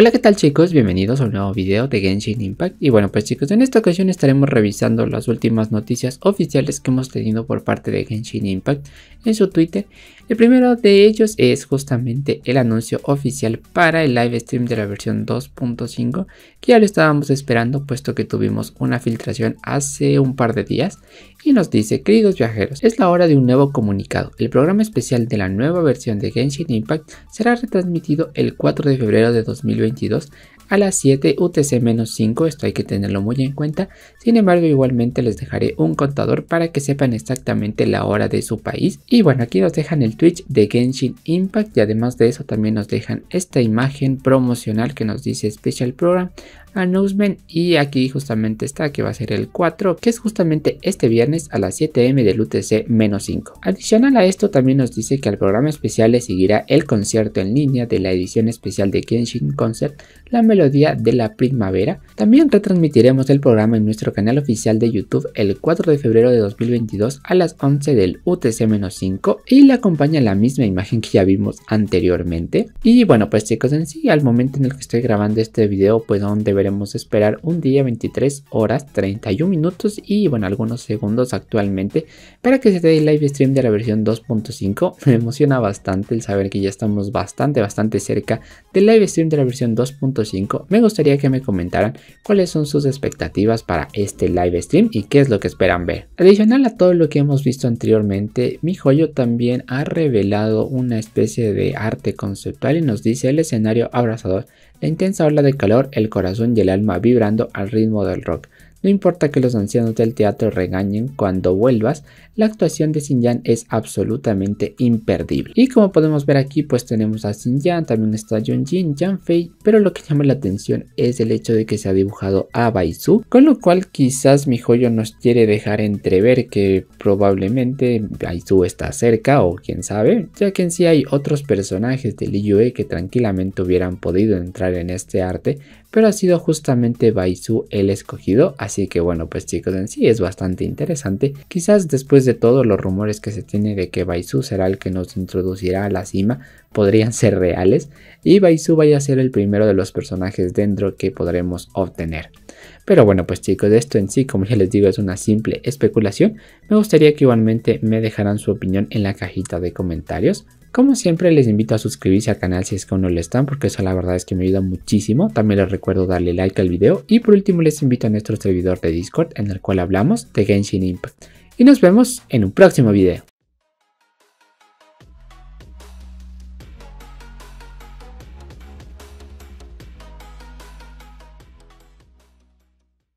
Hola qué tal chicos, bienvenidos a un nuevo video de Genshin Impact y bueno pues chicos en esta ocasión estaremos revisando las últimas noticias oficiales que hemos tenido por parte de Genshin Impact en su Twitter. El primero de ellos es justamente el anuncio oficial para el live stream de la versión 2.5 que ya lo estábamos esperando puesto que tuvimos una filtración hace un par de días y nos dice queridos viajeros es la hora de un nuevo comunicado. El programa especial de la nueva versión de Genshin Impact será retransmitido el 4 de febrero de 2020 a las 7 UTC-5, esto hay que tenerlo muy en cuenta, sin embargo igualmente les dejaré un contador para que sepan exactamente la hora de su país. Y bueno, aquí nos dejan el Twitch de Genshin Impact y además de eso también nos dejan esta imagen promocional que nos dice Special Program Announcement y aquí justamente está que va a ser el 4 que es justamente este viernes a las 7M del UTC-5. Adicional a esto también nos dice que al programa especial le seguirá el concierto en línea de la edición especial de Genshin con la melodía de la primavera. También retransmitiremos el programa en nuestro canal oficial de YouTube el 4 de febrero de 2022 a las 11 del UTC-5 y le acompaña la misma imagen que ya vimos anteriormente. Y bueno pues chicos en sí, al momento en el que estoy grabando este video pues aún deberemos esperar un día 23 horas 31 minutos y bueno algunos segundos actualmente para que se dé el live stream de la versión 2.5. Me emociona bastante el saber que ya estamos bastante bastante cerca del live stream de la versión 2.5, me gustaría que me comentaran cuáles son sus expectativas para este live stream y qué es lo que esperan ver. Adicional a todo lo que hemos visto anteriormente, mi joyo también ha revelado una especie de arte conceptual y nos dice el escenario abrazador, la intensa ola de calor, el corazón y el alma vibrando al ritmo del rock. No importa que los ancianos del teatro regañen cuando vuelvas, la actuación de Xinjiang es absolutamente imperdible. Y como podemos ver aquí, pues tenemos a Xinjiang, también está Yunjin, Fei, pero lo que llama la atención es el hecho de que se ha dibujado a Baizu... con lo cual quizás mi joyo nos quiere dejar entrever que probablemente Baizu está cerca o quién sabe, ya que en sí hay otros personajes de Li Yue que tranquilamente hubieran podido entrar en este arte, pero ha sido justamente Baizu el escogido, Así que bueno, pues chicos, en sí es bastante interesante. Quizás después de todos los rumores que se tiene de que Baisu será el que nos introducirá a la cima, podrían ser reales y Baisu vaya a ser el primero de los personajes dentro que podremos obtener. Pero bueno, pues chicos, esto en sí, como ya les digo, es una simple especulación. Me gustaría que igualmente me dejaran su opinión en la cajita de comentarios. Como siempre les invito a suscribirse al canal si es que aún no lo están porque eso la verdad es que me ayuda muchísimo. También les recuerdo darle like al video y por último les invito a nuestro servidor de Discord en el cual hablamos de Genshin Impact. Y nos vemos en un próximo video.